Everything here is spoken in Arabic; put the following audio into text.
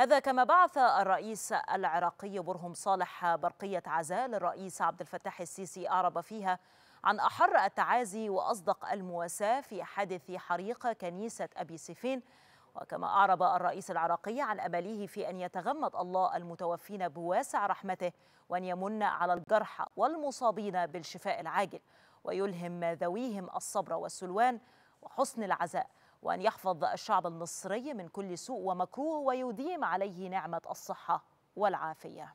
هذا كما بعث الرئيس العراقي برهم صالح برقية عزاء للرئيس عبد الفتاح السيسي أعرب فيها عن أحر التعازي وأصدق المواساة في حادث حريق كنيسة أبي سيفين وكما أعرب الرئيس العراقي عن أمله في أن يتغمد الله المتوفين بواسع رحمته وأن يمن على الجرحى والمصابين بالشفاء العاجل ويلهم ذويهم الصبر والسلوان وحسن العزاء وأن يحفظ الشعب المصري من كل سوء ومكروه ويديم عليه نعمة الصحة والعافية